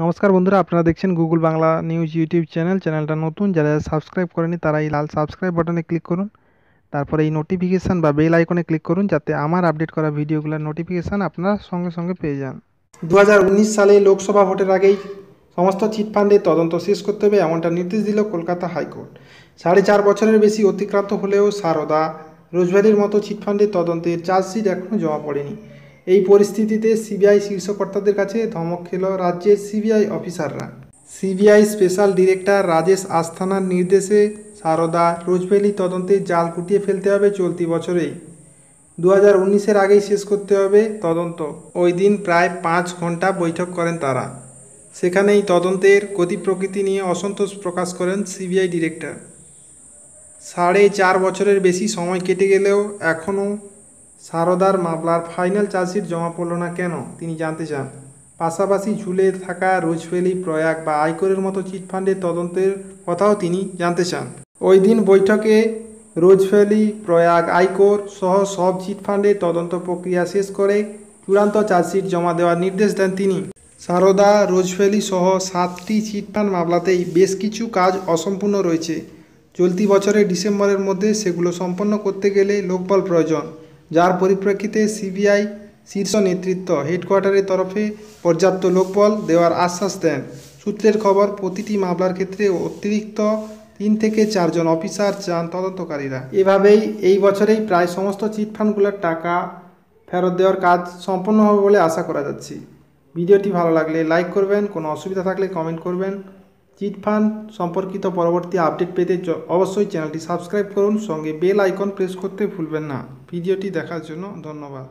নমস্কার বন্ধুরা আপনারা দেখছেন Google Bangla news YouTube channel চ্যানেলটা নতুন যারা সাবস্ক্রাইব করেনি তারা এই লাল সাবস্ক্রাইব বাটনে ক্লিক করুন তারপরে এই নোটিফিকেশান বা বেল আইকনে ক্লিক করুন যাতে আমার আপডেট করা ভিডিওগুলোর নোটিফিকেশান আপনারা সঙ্গে সঙ্গে পেয়ে যান দু সালে লোকসভা ভোটের আগেই সমস্ত চিটফান্ডে তদন্ত শেষ করতে হবে এমনটা নির্দেশ দিল কলকাতা হাইকোর্ট সাড়ে চার বছরের বেশি অতিক্রান্ত হলেও সারদা রোজভ্যালির মতো চিটফান্ডের তদন্তের চার্জশিট এখনও জমা পড়েনি এই পরিস্থিতিতে সিবিআই শীর্ষকর্তাদের কাছে ধমক খেল রাজ্যের সিবিআই অফিসাররা সিবিআই স্পেশাল ডিরেক্টর রাজেশ আস্থানার নির্দেশে সারদা রোজভেলি তদন্তে জাল কুটিয়ে ফেলতে হবে চলতি বছরেই দু হাজার উনিশের আগেই শেষ করতে হবে তদন্ত ওই দিন প্রায় পাঁচ ঘন্টা বৈঠক করেন তারা সেখানেই তদন্তের গতি প্রকৃতি নিয়ে অসন্তোষ প্রকাশ করেন সিবিআই ডিরেক্টর সাড়ে চার বছরের বেশি সময় কেটে গেলেও এখনও সারদার মামলার ফাইনাল চার্জশিট জমা পড়ল না কেন তিনি জানতে চান পাশাপাশি ঝুলে থাকা রোজফেলি প্রয়াগ বা আয়করের মতো চিটফান্ডের তদন্তের কথাও তিনি জানতে চান ওই দিন বৈঠকে রোজফেলি প্রয়াগ আয়কর সহ সব চিটফান্ডের তদন্ত প্রক্রিয়া শেষ করে চূড়ান্ত চার্জশিট জমা দেওয়ার নির্দেশ দেন তিনি সারদা রোজফেলি সহ সাতটি চিটফান্ড মামলাতেই বেশ কিছু কাজ অসম্পূর্ণ রয়েছে চলতি বছরের ডিসেম্বরের মধ্যে সেগুলো সম্পন্ন করতে গেলে লোকবল প্রয়োজন যার পরিপ্রেক্ষিতে সিবিআই শীর্ষ নেতৃত্ব হেডকোয়ার্টারের তরফে পর্যাপ্ত লোকবল দেওয়ার আশ্বাস দেন সূত্রের খবর প্রতিটি মামলার ক্ষেত্রে অতিরিক্ত তিন থেকে চারজন অফিসার চান তদন্তকারীরা এভাবেই এই বছরেই প্রায় সমস্ত চিটফান্ডগুলোর টাকা ফেরত দেওয়ার কাজ সম্পন্ন হবে বলে আশা করা যাচ্ছে ভিডিওটি ভালো লাগলে লাইক করবেন কোনো অসুবিধা থাকলে কমেন্ট করবেন চিটফান্ড সম্পর্কিত পরবর্তী আপডেট পেতে অবশ্যই চ্যানেলটি সাবস্ক্রাইব করুন সঙ্গে বেল আইকন প্রেস করতে ভুলবেন না ভিডিওটি দেখার জন্য ধন্যবাদ